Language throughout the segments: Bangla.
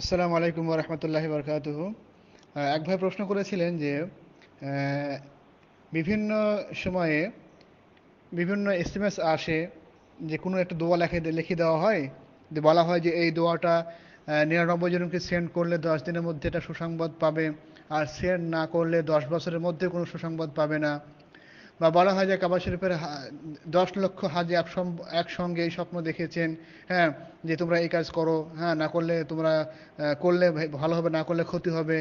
আসসালামু আলাইকুম রহমতুল্লাহ বরকাত এক ভাই প্রশ্ন করেছিলেন যে বিভিন্ন সময়ে বিভিন্ন এস এম এস আসে যে কোনো একটা দোয়া লেখে লিখে দেওয়া হয় যে বলা হয় যে এই দোয়াটা নিরানব্বই জনকে সেন্ড করলে দশ দিনের মধ্যে এটা সুসংবাদ পাবে আর সেন্ড না করলে দশ বছরের মধ্যে কোনো সুসংবাদ পাবে না বা বলা হয় যে কাবা শরীফের দশ লক্ষ হাজি একসঙ্গে এই স্বপ্ন দেখেছেন হ্যাঁ যে তোমরা এই কাজ করো হ্যাঁ না করলে তোমরা করলে ভালো হবে না করলে ক্ষতি হবে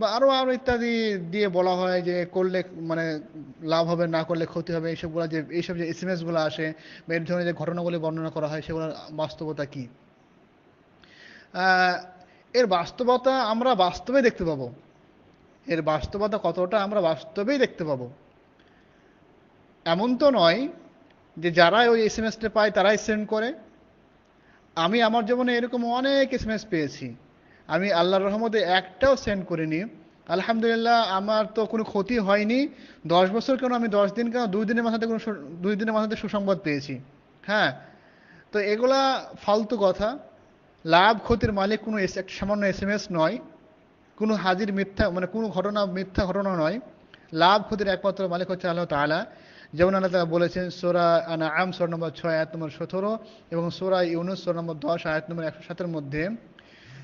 বা আরও আরও ইত্যাদি দিয়ে বলা হয় যে করলে মানে লাভ হবে না করলে ক্ষতি হবে এইসবগুলো যে এইসব যে এস এম এসগুলো আসে বা এর ধরনের যে ঘটনাগুলি বর্ণনা করা হয় সেগুলোর বাস্তবতা কী এর বাস্তবতা আমরা বাস্তবে দেখতে পাবো এর বাস্তবতা কতটা আমরা বাস্তবেই দেখতে পাবো এমন তো নয় যে যারা ওই এস এম এসটা পায় তারাই সেন্ড করে আমি আমার জীবনে এরকম অনেক এস এম এস পেয়েছি আমি আল্লাহর রহমতে একটাও সেন্ড করিনি আলহামদুলিল্লাহ আমার তো কোনো ক্ষতি হয়নি দশ বছর কেন আমি দশ দিন কেন দুই দিনের মাথাতে কোনো দুই দিনের মাথাতে সুসংবাদ পেয়েছি হ্যাঁ তো এগুলা ফালতু কথা লাভ ক্ষতির মালিক কোনো একটা সামান্য এস এম এস নয় কোনো হাজির মিথ্যা মানে কোনো ঘটনা মিথ্যা ঘটনা নয় লাভ ক্ষতির একমাত্র মালিক হচ্ছে আল্লাহ তালা যেমন আল্লাহ তালা বলেছেন সোরা আনা আম সোর নম্বর ছয় আয়াত নম্বর সতেরো এবং সোরা ইউনুস সোর নম্বর দশ আয়াত নম্বর একশো সাতের মধ্যে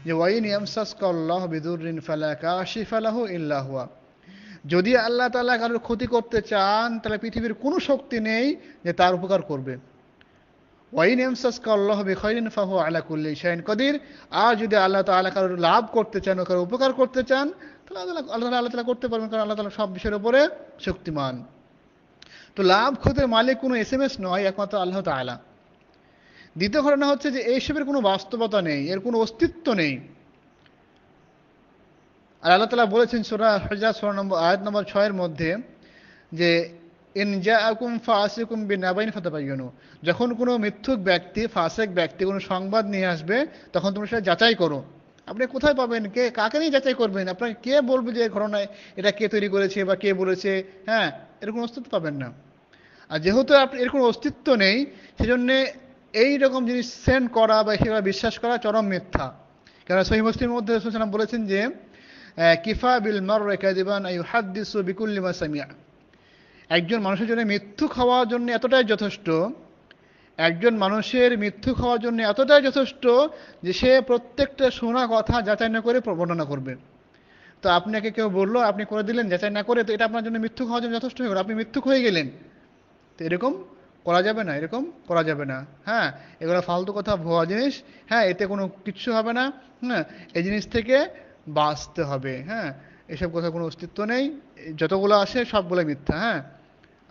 যে ওয়াইন ইয়ামসাসকাল্লাহ বিদুরিন ফালাকা আশিফালাহ ইল্লাহুয়া যদি আল্লাহ তালা কারোর ক্ষতি করতে চান তাহলে পৃথিবীর কোনো শক্তি নেই যে তার উপকার করবে ওয়াইন এমসাস বে বেখরিন ফাহ আল্লাহ কুল্লি শাহিন কদির আর যদি আল্লাহ তালা কারোর লাভ করতে চান কারোর উপকার করতে চান তাহলে আল্লাহ আল্লাহ তালা করতে পারবেন কারণ আল্লাহ তালা সব বিষয়ের উপরে শক্তিমান তো লাভ ক্ষতির মালিক কোনো এস এম এস নয় একমাত্র আল্লাহ তালা দ্বিতীয় ঘটনা হচ্ছে যে এইসবের কোনো বাস্তবতা নেই এর কোনো অস্তিত্ব নেই আর আল্লাহ তালা বলেছেন সোরা হজরা সোরা নম্বর আয়াত নম্বর ছয়ের মধ্যে যে ইনজাআকুম ফাসিকুম বিনাবাইন ফাতাবাইয়ানু যখন কোনো মিথ্যুক ব্যক্তি ফাসেক ব্যক্তি কোনো সংবাদ নিয়ে আসবে তখন তোমরা সেটা যাচাই করো আপনি কোথায় পাবেন কে কাকে নিয়ে যাচাই করবেন আপনাকে কে বলবে যে ঘটনায় এটা কে তৈরি করেছে বা কে বলেছে হ্যাঁ এরকম অস্তিত্ব পাবেন না আর যেহেতু আপনি এরকম অস্তিত্ব নেই সেজন্যে এই রকম জিনিস সেন্ড করা বা সেভাবে বিশ্বাস করা চরম মিথ্যা কেননা সহি মুসলিমের মধ্যে সুসালাম বলেছেন যে কিফা বিল মার কাজিবান আই হাদ্দিসু বিকুল্লিমা সামিয়া একজন মানুষের জন্য মৃত্যু খাওয়ার জন্য এতটাই যথেষ্ট একজন মানুষের মৃত্যু খাওয়ার জন্য এতটাই যথেষ্ট যে সে প্রত্যেকটা শোনা কথা যাচাই না করে বর্ণনা করবে তো আপনাকে কেউ বললো আপনি করে দিলেন যাচাই না করে তো এটা আপনার জন্য মৃত্যু খাওয়ার জন্য যথেষ্ট হয়ে গেল আপনি মৃত্যু হয়ে গেলেন তো এরকম করা যাবে না এরকম করা যাবে না হ্যাঁ এগুলো ফালতু কথা ভুয়া জিনিস হ্যাঁ এতে কোনো কিচ্ছু হবে না হ্যাঁ এই জিনিস থেকে বাঁচতে হবে হ্যাঁ এসব কথা কোনো অস্তিত্ব নেই যতগুলো আসে সবগুলো মিথ্যা হ্যাঁ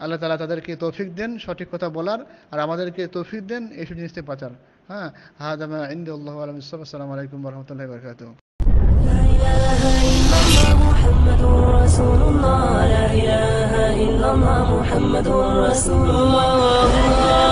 আল্লাহ তালা তাদেরকে তৌফিক দেন সঠিক কথা বলার আর আমাদেরকে তৌফিক দেন এইসব জিনিস থেকে বাঁচার হ্যাঁ হাদামা ইন্দ আল্লাহ আলম ইসলাম আসসালামু আলাইকুম রহমতুল্লাহ বরকাত رسول الله لا إله إلا الله محمد رسول الله